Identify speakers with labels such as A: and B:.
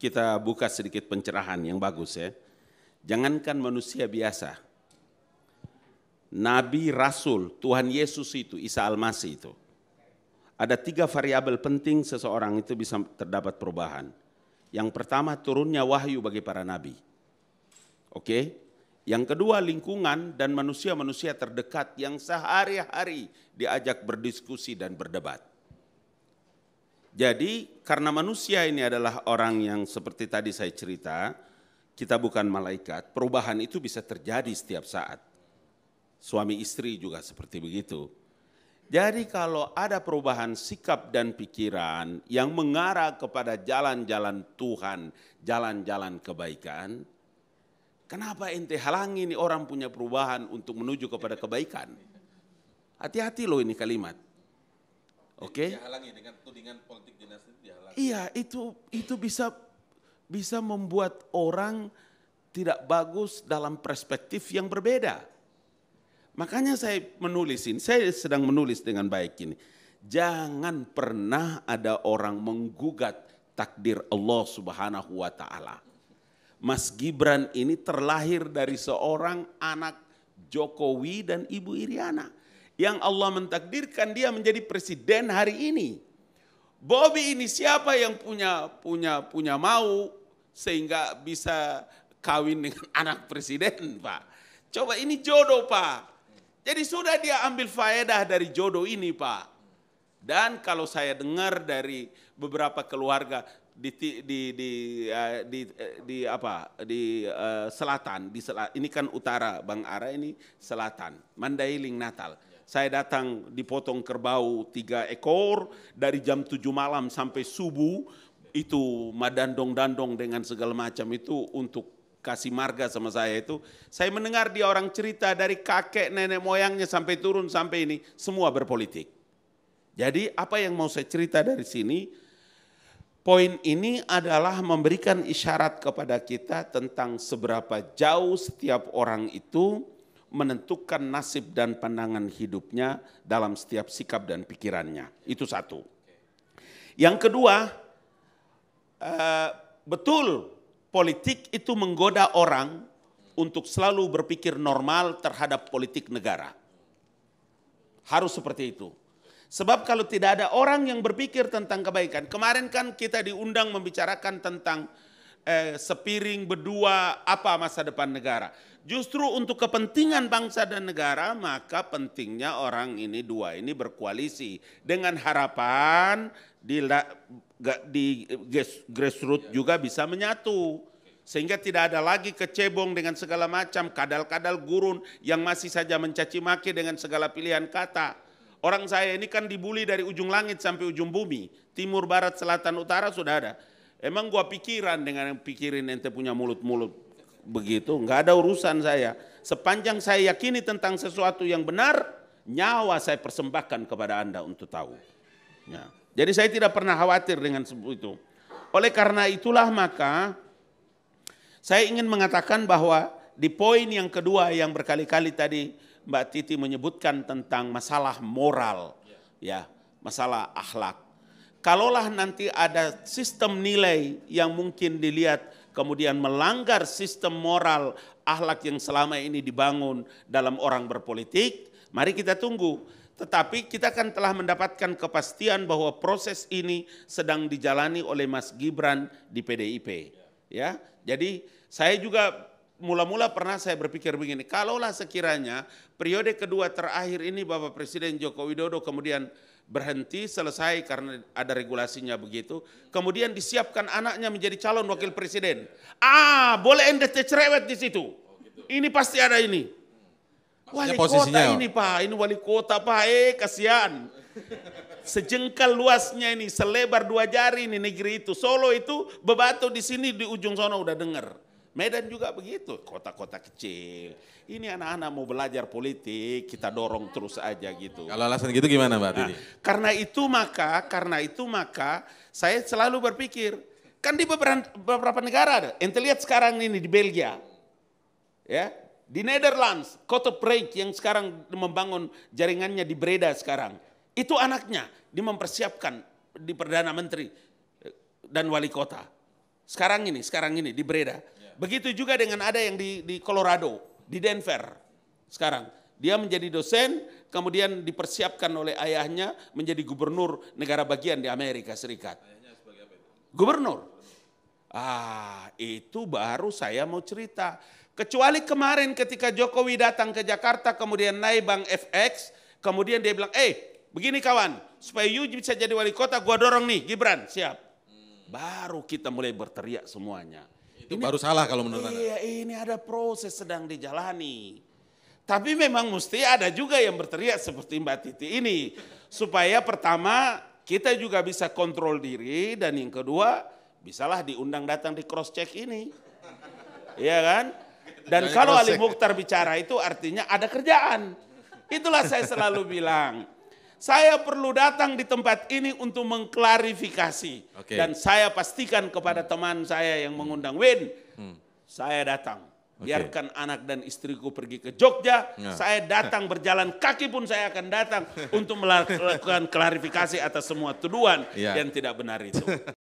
A: kita buka sedikit pencerahan yang bagus ya. Jangankan manusia biasa, Nabi, Rasul, Tuhan Yesus itu, Isa Al-Masih itu. Ada tiga variabel penting seseorang itu bisa terdapat perubahan. Yang pertama turunnya wahyu bagi para nabi. Oke. Yang kedua lingkungan dan manusia-manusia terdekat yang sehari-hari diajak berdiskusi dan berdebat. Jadi karena manusia ini adalah orang yang seperti tadi saya cerita, kita bukan malaikat, perubahan itu bisa terjadi setiap saat. Suami istri juga seperti begitu. Jadi kalau ada perubahan sikap dan pikiran yang mengarah kepada jalan-jalan Tuhan, jalan-jalan kebaikan, kenapa ente halangi ini orang punya perubahan untuk menuju kepada kebaikan? Hati-hati loh ini kalimat. Oke. Okay? dengan tudingan politik dinasti dihalangi. Iya, itu itu bisa bisa membuat orang tidak bagus dalam perspektif yang berbeda. Makanya saya menulis ini, saya sedang menulis dengan baik ini. Jangan pernah ada orang menggugat takdir Allah Subhanahu wa taala. Mas Gibran ini terlahir dari seorang anak Jokowi dan Ibu Iriana yang Allah mentakdirkan dia menjadi presiden hari ini. Bobby ini siapa yang punya punya punya mau sehingga bisa kawin dengan anak presiden, Pak? Coba ini jodoh, Pak. Jadi sudah dia ambil faedah dari jodoh ini, Pak. Dan kalau saya dengar dari beberapa keluarga di di di eh, di, di, eh, di apa di uh, selatan di selat ini kan utara Bang Ara ini selatan Mandailing Natal saya datang dipotong kerbau tiga ekor dari jam tujuh malam sampai subuh itu madandong-dandong dengan segala macam itu untuk kasih marga sama saya itu saya mendengar dia orang cerita dari kakek nenek moyangnya sampai turun sampai ini semua berpolitik. Jadi apa yang mau saya cerita dari sini poin ini adalah memberikan isyarat kepada kita tentang seberapa jauh setiap orang itu menentukan nasib dan pandangan hidupnya dalam setiap sikap dan pikirannya. Itu satu. Yang kedua, eh, betul politik itu menggoda orang untuk selalu berpikir normal terhadap politik negara. Harus seperti itu. Sebab kalau tidak ada orang yang berpikir tentang kebaikan, kemarin kan kita diundang membicarakan tentang eh, sepiring berdua apa masa depan negara. Justru untuk kepentingan bangsa dan negara maka pentingnya orang ini dua ini berkoalisi dengan harapan di, di grassroots juga bisa menyatu. Sehingga tidak ada lagi kecebong dengan segala macam kadal-kadal gurun yang masih saja mencaci maki dengan segala pilihan kata. Orang saya ini kan dibully dari ujung langit sampai ujung bumi. Timur, barat, selatan, utara sudah ada. Emang gua pikiran dengan yang pikirin ente punya mulut-mulut begitu, nggak ada urusan saya. Sepanjang saya yakini tentang sesuatu yang benar, nyawa saya persembahkan kepada Anda untuk tahu. Ya. Jadi saya tidak pernah khawatir dengan itu. Oleh karena itulah maka saya ingin mengatakan bahwa di poin yang kedua yang berkali-kali tadi Mbak Titi menyebutkan tentang masalah moral, ya, masalah akhlak. Kalaulah nanti ada sistem nilai yang mungkin dilihat kemudian melanggar sistem moral ahlak yang selama ini dibangun dalam orang berpolitik, mari kita tunggu. Tetapi kita kan telah mendapatkan kepastian bahwa proses ini sedang dijalani oleh Mas Gibran di PDIP. Ya, jadi saya juga mula-mula pernah saya berpikir begini, kalaulah sekiranya periode kedua terakhir ini Bapak Presiden Joko Widodo kemudian berhenti selesai karena ada regulasinya begitu, kemudian disiapkan anaknya menjadi calon wakil presiden. Ah, boleh NDT cerewet di situ. Ini pasti ada ini. Wali kota ini Pak, ini wali kota Pak, eh kasihan. Sejengkal luasnya ini, selebar dua jari ini negeri itu. Solo itu, bebatu di sini di ujung sana udah dengar Medan juga begitu, kota-kota kecil. Ini anak-anak mau belajar politik, kita dorong terus aja gitu. Kalau alasan gitu gimana Mbak nah, Karena itu maka, karena itu maka saya selalu berpikir, kan di beberapa, negara ada. Ente lihat sekarang ini di Belgia, ya di Netherlands, Kota Prague yang sekarang membangun jaringannya di Breda sekarang. Itu anaknya, dia mempersiapkan di Perdana Menteri eh, dan Wali Kota. Sekarang ini, sekarang ini di Breda Begitu juga dengan ada yang di, di Colorado, di Denver sekarang. Dia menjadi dosen, kemudian dipersiapkan oleh ayahnya menjadi gubernur negara bagian di Amerika Serikat. Gubernur. Ah, itu baru saya mau cerita. Kecuali kemarin ketika Jokowi datang ke Jakarta, kemudian naik bank FX, kemudian dia bilang, eh begini kawan, supaya you bisa jadi wali kota, gua dorong nih, Gibran, siap. Hmm. Baru kita mulai berteriak semuanya. Itu ini, baru salah kalau menurut Anda. Iya, ini ada proses sedang dijalani. Tapi memang mesti ada juga yang berteriak seperti Mbak Titi ini. Supaya pertama kita juga bisa kontrol diri dan yang kedua bisalah diundang datang di cross check ini. Iya kan? Dan kalau Ali Mukhtar bicara itu artinya ada kerjaan. Itulah saya selalu bilang saya perlu datang di tempat ini untuk mengklarifikasi. Okay. Dan saya pastikan kepada hmm. teman saya yang mengundang Win, hmm. saya datang. Okay. Biarkan anak dan istriku pergi ke Jogja, nah. saya datang berjalan kaki pun saya akan datang untuk melakukan klarifikasi atas semua tuduhan yeah. yang tidak benar itu.